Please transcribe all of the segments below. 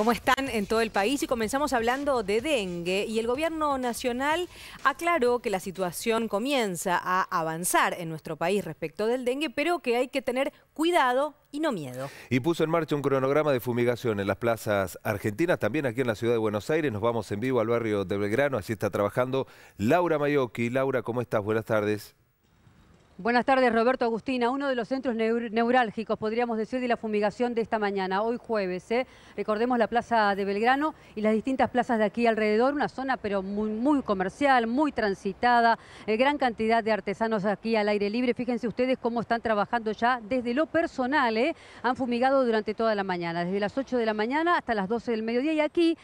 ¿Cómo están en todo el país? Y comenzamos hablando de dengue y el gobierno nacional aclaró que la situación comienza a avanzar en nuestro país respecto del dengue, pero que hay que tener cuidado y no miedo. Y puso en marcha un cronograma de fumigación en las plazas argentinas, también aquí en la ciudad de Buenos Aires. Nos vamos en vivo al barrio de Belgrano, así está trabajando Laura Mayoki. Laura, ¿cómo estás? Buenas tardes. Buenas tardes, Roberto Agustina. Uno de los centros neurálgicos, podríamos decir, de la fumigación de esta mañana, hoy jueves. ¿eh? Recordemos la plaza de Belgrano y las distintas plazas de aquí alrededor, una zona pero muy, comercial, muy transitada, eh, gran cantidad de artesanos aquí al aire libre. Fíjense ustedes cómo están trabajando ya desde lo personal. ¿eh? Han fumigado durante toda la mañana, desde las 8 de la mañana hasta las 12 del mediodía. Y aquí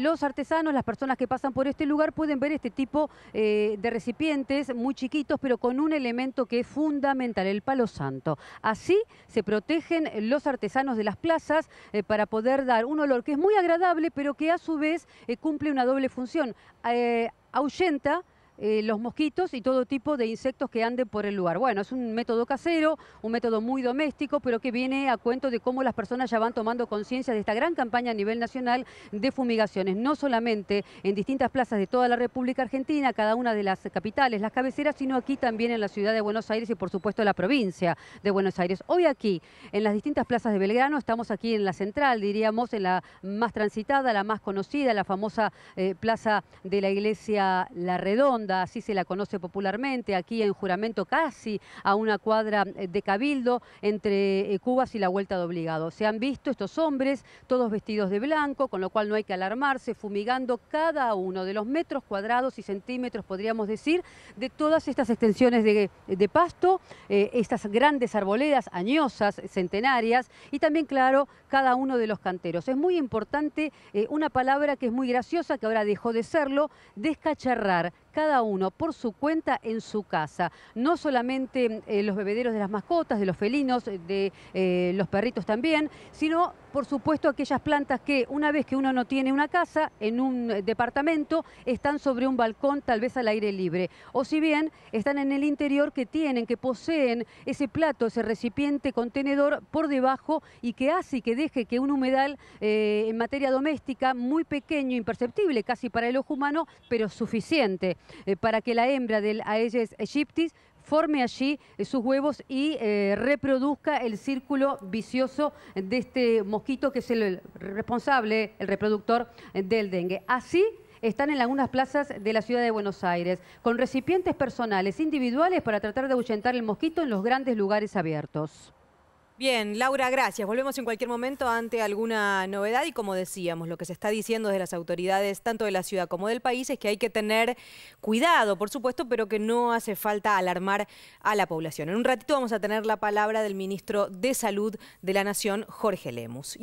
los artesanos, las personas que pasan por este lugar, pueden ver este tipo de recipientes muy chiquitos, pero con un elemento que es fundamental, el palo santo. Así se protegen los artesanos de las plazas eh, para poder dar un olor que es muy agradable, pero que a su vez eh, cumple una doble función. Eh, ahuyenta eh, los mosquitos y todo tipo de insectos que anden por el lugar. Bueno, es un método casero, un método muy doméstico, pero que viene a cuento de cómo las personas ya van tomando conciencia de esta gran campaña a nivel nacional de fumigaciones, no solamente en distintas plazas de toda la República Argentina, cada una de las capitales, las cabeceras, sino aquí también en la ciudad de Buenos Aires y por supuesto en la provincia de Buenos Aires. Hoy aquí, en las distintas plazas de Belgrano, estamos aquí en la central, diríamos, en la más transitada, la más conocida, la famosa eh, plaza de la iglesia La Redonda, así se la conoce popularmente, aquí en Juramento casi a una cuadra eh, de Cabildo, entre eh, Cubas y la Vuelta de Obligado. Se han visto estos hombres, todos vestidos de blanco, con lo cual no hay que alarmarse, fumigando cada uno de los metros cuadrados y centímetros, podríamos decir, de todas estas extensiones de, pasto, eh, estas grandes arboledas añosas, centenarias, y también, claro, cada uno de los canteros. Es muy importante una palabra que es muy graciosa, que ahora dejó de serlo, descacharrar cada uno por su cuenta en su casa. No solamente eh, los bebederos de las mascotas, de los felinos, eh, de eh, los perritos también, sino por supuesto, aquellas plantas que una vez que uno no tiene una casa, en un eh, departamento, están sobre un balcón, tal vez al aire libre. O si bien están en el interior que tienen, que poseen ese plato, ese recipiente, contenedor por debajo y que hace que deje que un humedal eh, en materia doméstica muy pequeño, imperceptible casi para el ojo humano, pero suficiente eh, para que la hembra del Aedes aegyptis forme allí eh, sus huevos y eh, reproduzca el círculo vicioso de este mosquito que es el responsable, el reproductor eh, del dengue. Así están en algunas plazas de la ciudad de Buenos Aires, con recipientes personales individuales para tratar de ahuyentar el mosquito en los grandes lugares abiertos. Bien, Laura, gracias. Volvemos en cualquier momento ante alguna novedad y como decíamos, lo que se está diciendo desde las autoridades, tanto de la ciudad como del país, es que hay que tener cuidado, por supuesto, pero que no hace falta alarmar a la población. En un ratito vamos a tener la palabra del ministro de Salud de la Nación, Jorge Lemus.